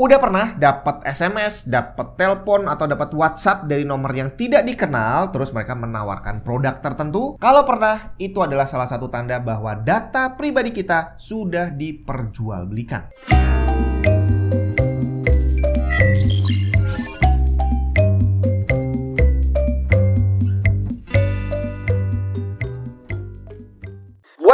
Udah pernah dapat SMS, dapat telepon atau dapat WhatsApp dari nomor yang tidak dikenal terus mereka menawarkan produk tertentu? Kalau pernah, itu adalah salah satu tanda bahwa data pribadi kita sudah diperjualbelikan.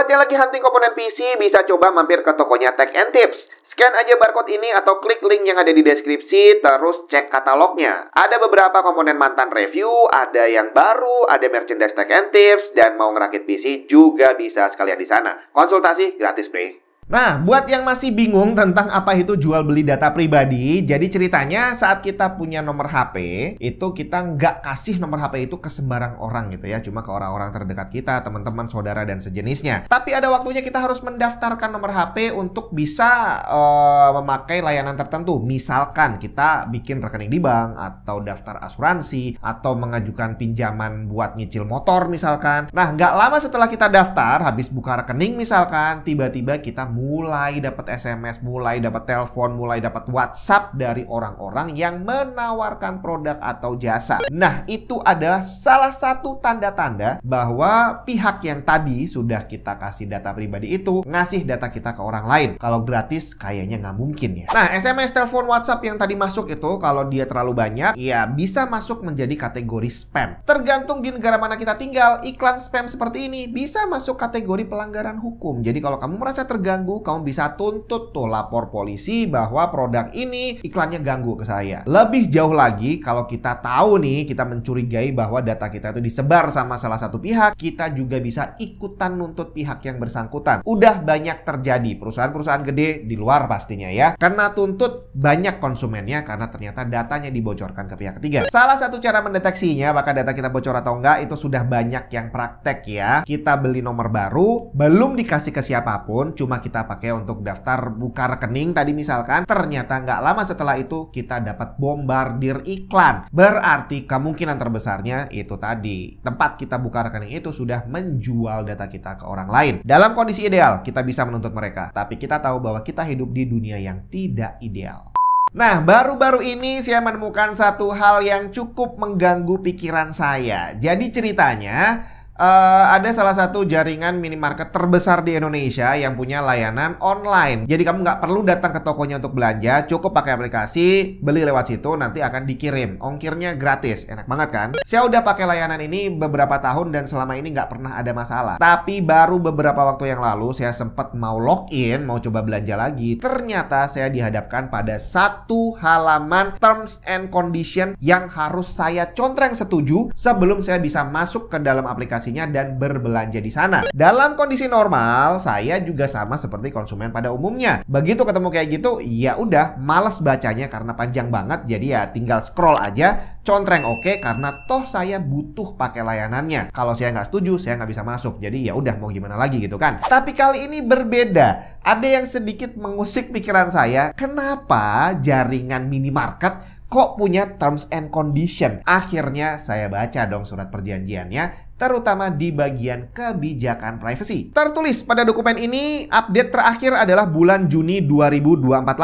Buat yang lagi hunting komponen PC, bisa coba mampir ke tokonya Tech and Tips. Scan aja barcode ini atau klik link yang ada di deskripsi, terus cek katalognya. Ada beberapa komponen mantan review, ada yang baru, ada merchandise Tech and Tips, dan mau ngerakit PC juga bisa sekalian di sana. Konsultasi gratis, Bre. Nah, buat yang masih bingung tentang apa itu jual beli data pribadi, jadi ceritanya saat kita punya nomor HP, itu kita nggak kasih nomor HP itu ke sembarang orang gitu ya, cuma ke orang-orang terdekat kita, teman-teman, saudara, dan sejenisnya. Tapi ada waktunya kita harus mendaftarkan nomor HP untuk bisa uh, memakai layanan tertentu. Misalkan kita bikin rekening di bank, atau daftar asuransi, atau mengajukan pinjaman buat nyicil motor misalkan. Nah, nggak lama setelah kita daftar, habis buka rekening misalkan, tiba-tiba kita mulai dapat SMS, mulai dapat telepon, mulai dapat WhatsApp dari orang-orang yang menawarkan produk atau jasa. Nah, itu adalah salah satu tanda-tanda bahwa pihak yang tadi sudah kita kasih data pribadi itu ngasih data kita ke orang lain. Kalau gratis kayaknya nggak mungkin ya. Nah, SMS, telepon, WhatsApp yang tadi masuk itu kalau dia terlalu banyak ya bisa masuk menjadi kategori spam. Tergantung di negara mana kita tinggal, iklan spam seperti ini bisa masuk kategori pelanggaran hukum. Jadi kalau kamu merasa terganggu ganggu, kamu bisa tuntut tuh lapor polisi bahwa produk ini iklannya ganggu ke saya. Lebih jauh lagi, kalau kita tahu nih, kita mencurigai bahwa data kita itu disebar sama salah satu pihak, kita juga bisa ikutan nuntut pihak yang bersangkutan. Udah banyak terjadi perusahaan-perusahaan gede di luar pastinya ya. Karena tuntut banyak konsumennya karena ternyata datanya dibocorkan ke pihak ketiga. Salah satu cara mendeteksinya apakah data kita bocor atau enggak itu sudah banyak yang praktek ya. Kita beli nomor baru, belum dikasih ke siapapun, cuma kita kita pakai untuk daftar buka rekening tadi misalkan, ternyata nggak lama setelah itu kita dapat bombardir iklan. Berarti kemungkinan terbesarnya itu tadi, tempat kita buka rekening itu sudah menjual data kita ke orang lain. Dalam kondisi ideal, kita bisa menuntut mereka. Tapi kita tahu bahwa kita hidup di dunia yang tidak ideal. Nah, baru-baru ini saya menemukan satu hal yang cukup mengganggu pikiran saya. Jadi ceritanya, uh, ada salah satu jaringan minimarket terbesar di Indonesia yang punya layanan online. Jadi kamu nggak perlu datang ke tokonya untuk belanja, cukup pakai aplikasi, beli lewat situ, nanti akan dikirim. Ongkirnya gratis, enak banget kan? Saya udah pakai layanan ini beberapa tahun dan selama ini nggak pernah ada masalah. Tapi baru beberapa waktu yang lalu saya sempat mau login, mau coba belanja lagi. Ternyata saya dihadapkan pada satu halaman terms and condition yang harus saya contreng setuju sebelum saya bisa masuk ke dalam aplikasi aplikasinya dan berbelanja di sana. Dalam kondisi normal, saya juga sama seperti konsumen pada umumnya. Begitu ketemu kayak gitu, ya udah males bacanya karena panjang banget, jadi ya tinggal scroll aja, contreng oke okay, karena toh saya butuh pakai layanannya. Kalau saya nggak setuju, saya nggak bisa masuk. Jadi ya udah mau gimana lagi gitu kan. Tapi kali ini berbeda. Ada yang sedikit mengusik pikiran saya, kenapa jaringan minimarket kok punya terms and condition? Akhirnya saya baca dong surat perjanjiannya terutama di bagian kebijakan privasi. Tertulis pada dokumen ini, update terakhir adalah bulan Juni 2024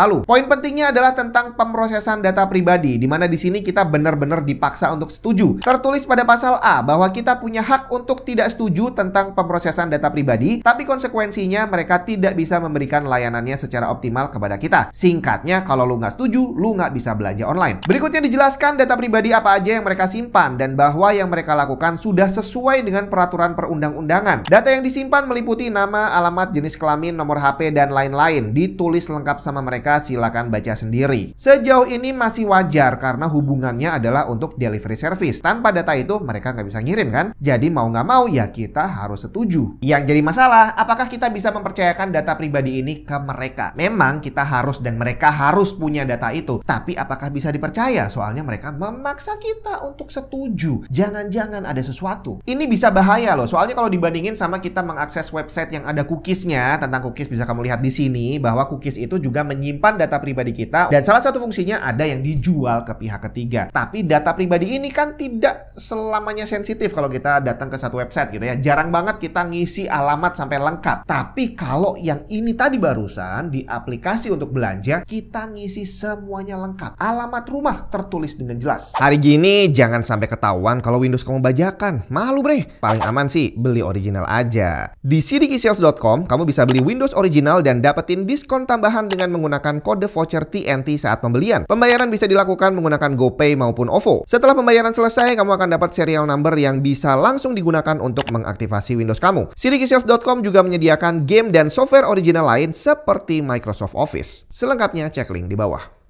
lalu. Poin pentingnya adalah tentang pemrosesan data pribadi, di mana di sini kita benar-benar dipaksa untuk setuju. Tertulis pada pasal A bahwa kita punya hak untuk tidak setuju tentang pemrosesan data pribadi, tapi konsekuensinya mereka tidak bisa memberikan layanannya secara optimal kepada kita. Singkatnya, kalau lu nggak setuju, lu nggak bisa belanja online. Berikutnya dijelaskan data pribadi apa aja yang mereka simpan dan bahwa yang mereka lakukan sudah sesuai sesuai dengan peraturan perundang-undangan. Data yang disimpan meliputi nama, alamat, jenis kelamin, nomor HP, dan lain-lain. Ditulis lengkap sama mereka, silakan baca sendiri. Sejauh ini masih wajar karena hubungannya adalah untuk delivery service. Tanpa data itu mereka nggak bisa ngirim kan? Jadi mau nggak mau ya kita harus setuju. Yang jadi masalah, apakah kita bisa mempercayakan data pribadi ini ke mereka? Memang kita harus dan mereka harus punya data itu. Tapi apakah bisa dipercaya? Soalnya mereka memaksa kita untuk setuju. Jangan-jangan ada sesuatu ini bisa bahaya loh. Soalnya kalau dibandingin sama kita mengakses website yang ada cookiesnya, tentang cookies bisa kamu lihat di sini bahwa cookies itu juga menyimpan data pribadi kita dan salah satu fungsinya ada yang dijual ke pihak ketiga. Tapi data pribadi ini kan tidak selamanya sensitif kalau kita datang ke satu website gitu ya. Jarang banget kita ngisi alamat sampai lengkap. Tapi kalau yang ini tadi barusan di aplikasi untuk belanja, kita ngisi semuanya lengkap. Alamat rumah tertulis dengan jelas. Hari gini jangan sampai ketahuan kalau Windows kamu bajakan. Malu bre. Paling aman sih beli original aja. Di cdksales.com kamu bisa beli Windows original dan dapetin diskon tambahan dengan menggunakan kode voucher TNT saat pembelian. Pembayaran bisa dilakukan menggunakan GoPay maupun OVO. Setelah pembayaran selesai, kamu akan dapat serial number yang bisa langsung digunakan untuk mengaktifasi Windows kamu. cdksales.com juga menyediakan game dan software original lain seperti Microsoft Office. Selengkapnya cek link di bawah.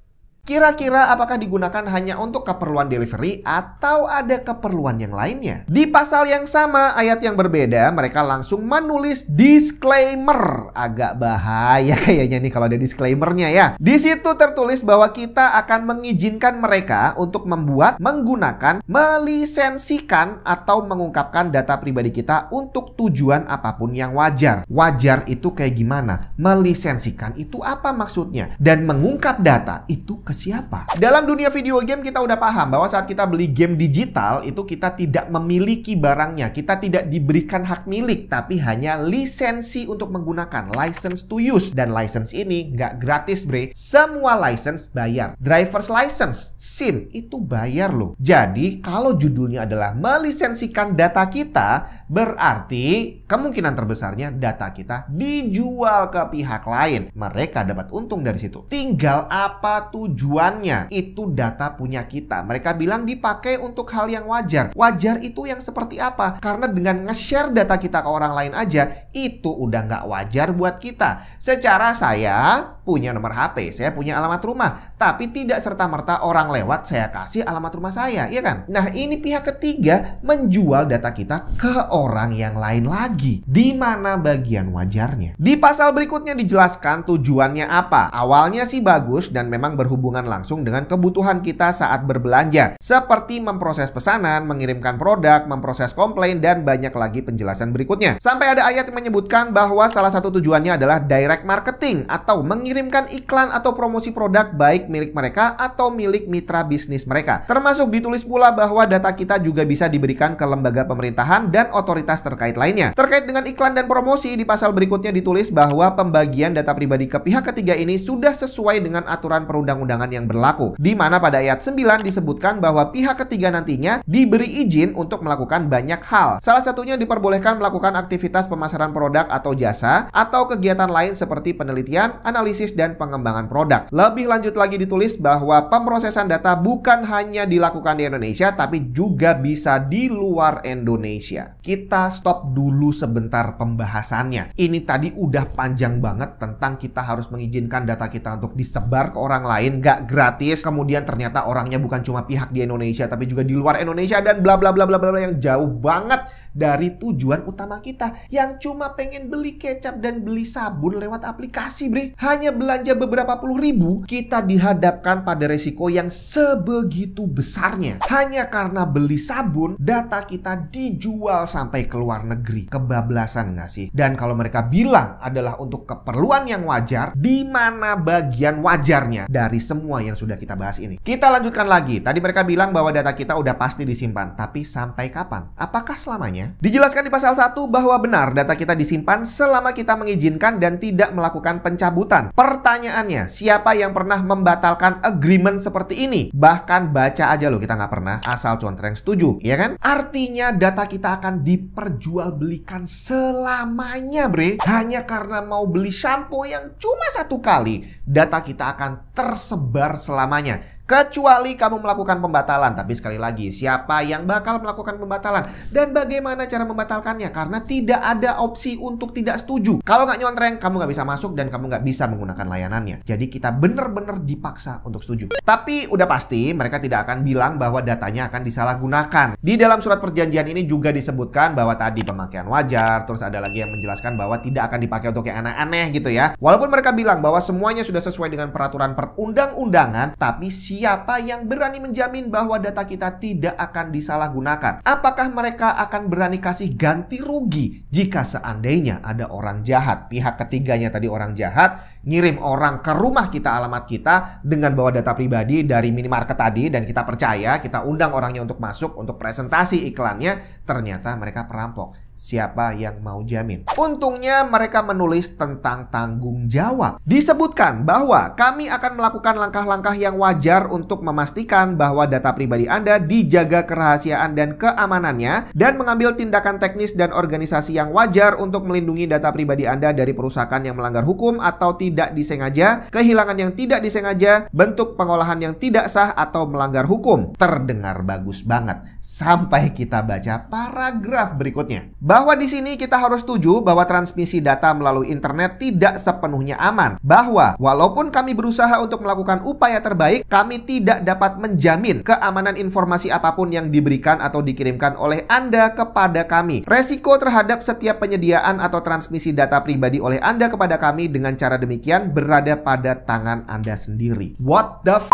Kira-kira apakah digunakan hanya untuk keperluan delivery atau ada keperluan yang lainnya? Di pasal yang sama, ayat yang berbeda, mereka langsung menulis disclaimer. Agak bahaya kayaknya nih kalau ada disclaimernya ya. Di situ tertulis bahwa kita akan mengizinkan mereka untuk membuat, menggunakan, melisensikan, atau mengungkapkan data pribadi kita untuk tujuan apapun yang wajar. Wajar itu kayak gimana? Melisensikan itu apa maksudnya? Dan mengungkap data itu ke siapa. Dalam dunia video game kita udah paham bahwa saat kita beli game digital itu kita tidak memiliki barangnya, kita tidak diberikan hak milik tapi hanya lisensi untuk menggunakan license to use dan license ini nggak gratis bre. Semua license bayar. Driver's license, SIM itu bayar loh. Jadi kalau judulnya adalah melisensikan data kita berarti kemungkinan terbesarnya data kita dijual ke pihak lain. Mereka dapat untung dari situ. Tinggal apa tujuan tujuannya itu data punya kita. Mereka bilang dipakai untuk hal yang wajar. Wajar itu yang seperti apa? Karena dengan nge-share data kita ke orang lain aja itu udah nggak wajar buat kita. Secara saya punya nomor HP, saya punya alamat rumah, tapi tidak serta-merta orang lewat saya kasih alamat rumah saya, ya kan? Nah, ini pihak ketiga menjual data kita ke orang yang lain lagi. Di mana bagian wajarnya? Di pasal berikutnya dijelaskan tujuannya apa. Awalnya sih bagus dan memang berhubungan berhubungan langsung dengan kebutuhan kita saat berbelanja, seperti memproses pesanan, mengirimkan produk, memproses komplain, dan banyak lagi penjelasan berikutnya. Sampai ada ayat yang menyebutkan bahwa salah satu tujuannya adalah direct marketing atau mengirimkan iklan atau promosi produk baik milik mereka atau milik mitra bisnis mereka. Termasuk ditulis pula bahwa data kita juga bisa diberikan ke lembaga pemerintahan dan otoritas terkait lainnya. Terkait dengan iklan dan promosi, di pasal berikutnya ditulis bahwa pembagian data pribadi ke pihak ketiga ini sudah sesuai dengan aturan perundang-undangan yang berlaku. Di mana pada ayat 9 disebutkan bahwa pihak ketiga nantinya diberi izin untuk melakukan banyak hal. Salah satunya diperbolehkan melakukan aktivitas pemasaran produk atau jasa atau kegiatan lain seperti penelitian, analisis, dan pengembangan produk. Lebih lanjut lagi ditulis bahwa pemrosesan data bukan hanya dilakukan di Indonesia tapi juga bisa di luar Indonesia. Kita stop dulu sebentar pembahasannya. Ini tadi udah panjang banget tentang kita harus mengizinkan data kita untuk disebar ke orang lain. Gak tidak gratis, kemudian ternyata orangnya bukan cuma pihak di Indonesia tapi juga di luar Indonesia dan bla bla bla bla bla yang jauh banget dari tujuan utama kita yang cuma pengen beli kecap dan beli sabun lewat aplikasi, Bre. Hanya belanja beberapa puluh ribu, kita dihadapkan pada resiko yang sebegitu besarnya. Hanya karena beli sabun, data kita dijual sampai ke luar negeri. Kebablasan nggak sih? Dan kalau mereka bilang adalah untuk keperluan yang wajar, di mana bagian wajarnya dari semua semua yang sudah kita bahas ini. Kita lanjutkan lagi. Tadi mereka bilang bahwa data kita udah pasti disimpan, tapi sampai kapan? Apakah selamanya? Dijelaskan di pasal 1 bahwa benar data kita disimpan selama kita mengizinkan dan tidak melakukan pencabutan. Pertanyaannya, siapa yang pernah membatalkan agreement seperti ini? Bahkan baca aja loh, kita nggak pernah asal contreng setuju, ya kan? Artinya data kita akan diperjualbelikan selamanya, bre. Hanya karena mau beli shampoo yang cuma satu kali, data kita akan tersebar sebar selamanya kecuali kamu melakukan pembatalan. Tapi sekali lagi, siapa yang bakal melakukan pembatalan dan bagaimana cara membatalkannya? Karena tidak ada opsi untuk tidak setuju. Kalau nggak nyontreng, kamu nggak bisa masuk dan kamu nggak bisa menggunakan layanannya. Jadi kita bener-bener dipaksa untuk setuju. Tapi udah pasti mereka tidak akan bilang bahwa datanya akan disalahgunakan. Di dalam surat perjanjian ini juga disebutkan bahwa tadi pemakaian wajar, terus ada lagi yang menjelaskan bahwa tidak akan dipakai untuk yang aneh-aneh gitu ya. Walaupun mereka bilang bahwa semuanya sudah sesuai dengan peraturan perundang-undangan, tapi si siapa yang berani menjamin bahwa data kita tidak akan disalahgunakan? Apakah mereka akan berani kasih ganti rugi jika seandainya ada orang jahat? Pihak ketiganya tadi orang jahat ngirim orang ke rumah kita alamat kita dengan bawa data pribadi dari minimarket tadi dan kita percaya kita undang orangnya untuk masuk untuk presentasi iklannya ternyata mereka perampok siapa yang mau jamin. Untungnya mereka menulis tentang tanggung jawab. Disebutkan bahwa kami akan melakukan langkah-langkah yang wajar untuk memastikan bahwa data pribadi Anda dijaga kerahasiaan dan keamanannya dan mengambil tindakan teknis dan organisasi yang wajar untuk melindungi data pribadi Anda dari perusakan yang melanggar hukum atau tidak tidak disengaja, kehilangan yang tidak disengaja, bentuk pengolahan yang tidak sah atau melanggar hukum. Terdengar bagus banget. Sampai kita baca paragraf berikutnya. Bahwa di sini kita harus setuju bahwa transmisi data melalui internet tidak sepenuhnya aman. Bahwa walaupun kami berusaha untuk melakukan upaya terbaik, kami tidak dapat menjamin keamanan informasi apapun yang diberikan atau dikirimkan oleh Anda kepada kami. Resiko terhadap setiap penyediaan atau transmisi data pribadi oleh Anda kepada kami dengan cara demikian demikian berada pada tangan Anda sendiri. What the f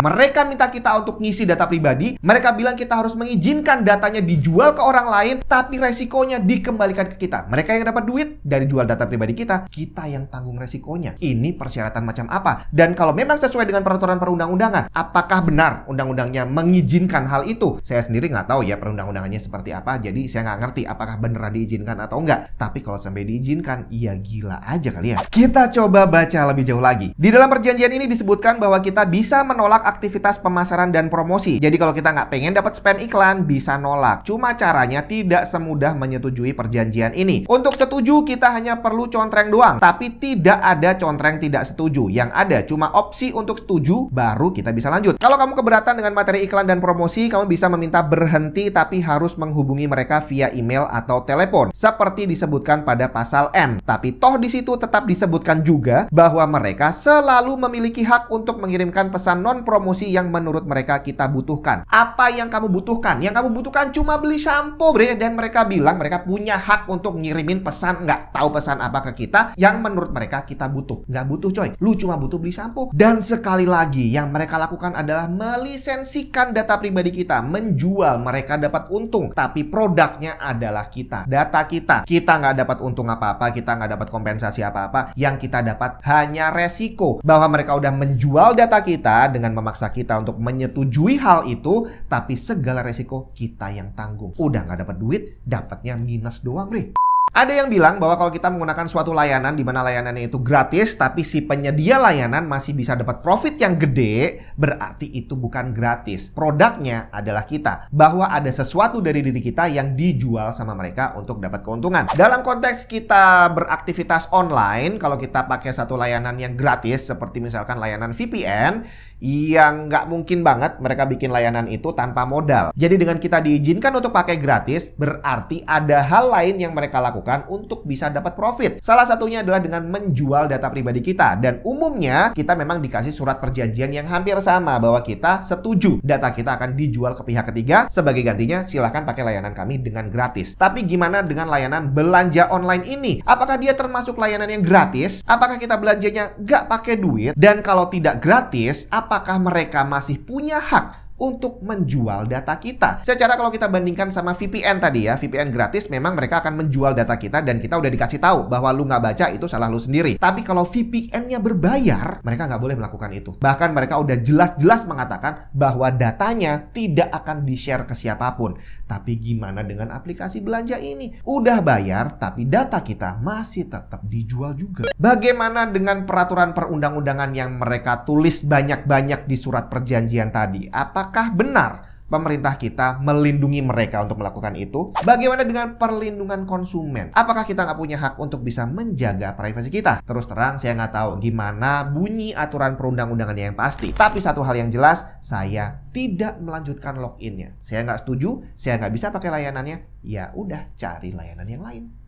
mereka minta kita untuk ngisi data pribadi, mereka bilang kita harus mengizinkan datanya dijual ke orang lain, tapi resikonya dikembalikan ke kita. Mereka yang dapat duit dari jual data pribadi kita, kita yang tanggung resikonya. Ini persyaratan macam apa? Dan kalau memang sesuai dengan peraturan perundang-undangan, apakah benar undang-undangnya mengizinkan hal itu? Saya sendiri nggak tahu ya perundang-undangannya seperti apa, jadi saya nggak ngerti apakah beneran diizinkan atau nggak. Tapi kalau sampai diizinkan, ya gila aja kali ya. Kita coba baca lebih jauh lagi. Di dalam perjanjian ini disebutkan bahwa kita bisa menolak aktivitas pemasaran dan promosi. Jadi kalau kita nggak pengen dapat spam iklan, bisa nolak. Cuma caranya tidak semudah menyetujui perjanjian ini. Untuk setuju, kita hanya perlu contreng doang. Tapi tidak ada contreng tidak setuju. Yang ada cuma opsi untuk setuju, baru kita bisa lanjut. Kalau kamu keberatan dengan materi iklan dan promosi, kamu bisa meminta berhenti tapi harus menghubungi mereka via email atau telepon. Seperti disebutkan pada pasal M. Tapi toh di situ tetap disebutkan juga bahwa mereka selalu memiliki hak untuk mengirimkan pesan non-promosi promosi yang menurut mereka kita butuhkan. Apa yang kamu butuhkan? Yang kamu butuhkan cuma beli shampoo, bre. Dan mereka bilang mereka punya hak untuk ngirimin pesan nggak tahu pesan apa ke kita yang menurut mereka kita butuh. Nggak butuh coy, lu cuma butuh beli shampoo. Dan sekali lagi yang mereka lakukan adalah melisensikan data pribadi kita, menjual mereka dapat untung, tapi produknya adalah kita, data kita. Kita nggak dapat untung apa-apa, kita nggak dapat kompensasi apa-apa. Yang kita dapat hanya resiko bahwa mereka udah menjual data kita dengan memakai memaksa kita untuk menyetujui hal itu, tapi segala resiko kita yang tanggung. Udah nggak dapat duit, dapatnya minus doang, Bre. Ada yang bilang bahwa kalau kita menggunakan suatu layanan di mana layanannya itu gratis tapi si penyedia layanan masih bisa dapat profit yang gede, berarti itu bukan gratis. Produknya adalah kita, bahwa ada sesuatu dari diri kita yang dijual sama mereka untuk dapat keuntungan. Dalam konteks kita beraktivitas online, kalau kita pakai satu layanan yang gratis seperti misalkan layanan VPN, yang nggak mungkin banget mereka bikin layanan itu tanpa modal. Jadi dengan kita diizinkan untuk pakai gratis, berarti ada hal lain yang mereka lakukan untuk bisa dapat profit. Salah satunya adalah dengan menjual data pribadi kita. Dan umumnya kita memang dikasih surat perjanjian yang hampir sama bahwa kita setuju data kita akan dijual ke pihak ketiga. Sebagai gantinya silahkan pakai layanan kami dengan gratis. Tapi gimana dengan layanan belanja online ini? Apakah dia termasuk layanan yang gratis? Apakah kita belanjanya nggak pakai duit? Dan kalau tidak gratis, apa apakah mereka masih punya hak untuk menjual data kita. Secara kalau kita bandingkan sama VPN tadi ya, VPN gratis memang mereka akan menjual data kita dan kita udah dikasih tahu bahwa lu nggak baca itu salah lu sendiri. Tapi kalau VPN-nya berbayar, mereka nggak boleh melakukan itu. Bahkan mereka udah jelas-jelas mengatakan bahwa datanya tidak akan di-share ke siapapun. Tapi gimana dengan aplikasi belanja ini? Udah bayar, tapi data kita masih tetap dijual juga. Bagaimana dengan peraturan perundang-undangan yang mereka tulis banyak-banyak di surat perjanjian tadi? Apa? apakah benar pemerintah kita melindungi mereka untuk melakukan itu? Bagaimana dengan perlindungan konsumen? Apakah kita nggak punya hak untuk bisa menjaga privasi kita? Terus terang, saya nggak tahu gimana bunyi aturan perundang-undangannya yang pasti. Tapi satu hal yang jelas, saya tidak melanjutkan loginnya. Saya nggak setuju, saya nggak bisa pakai layanannya, ya udah cari layanan yang lain.